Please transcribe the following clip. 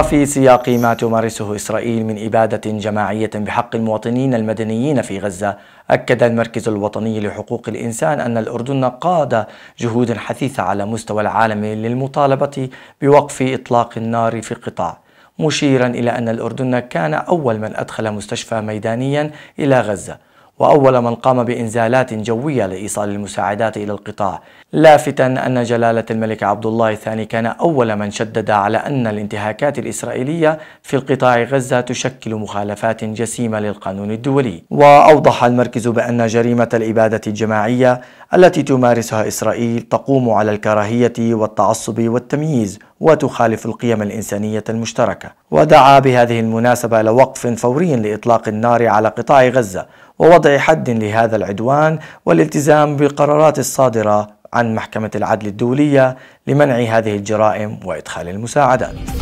وفي سياق ما تمارسه إسرائيل من إبادة جماعية بحق المواطنين المدنيين في غزة أكد المركز الوطني لحقوق الإنسان أن الأردن قاد جهود حثيثة على مستوى العالم للمطالبة بوقف إطلاق النار في القطاع مشيرا إلى أن الأردن كان أول من أدخل مستشفى ميدانيا إلى غزة وأول من قام بإنزالات جوية لإيصال المساعدات إلى القطاع لافتا أن جلالة الملك عبد الله الثاني كان أول من شدد على أن الانتهاكات الإسرائيلية في القطاع غزة تشكل مخالفات جسيمة للقانون الدولي وأوضح المركز بأن جريمة الإبادة الجماعية التي تمارسها إسرائيل تقوم على الكراهية والتعصب والتمييز وتخالف القيم الإنسانية المشتركة ودعا بهذه المناسبة لوقف فوري لإطلاق النار على قطاع غزة ووضع حد لهذا العدوان والالتزام بالقرارات الصادرة عن محكمة العدل الدولية لمنع هذه الجرائم وإدخال المساعدات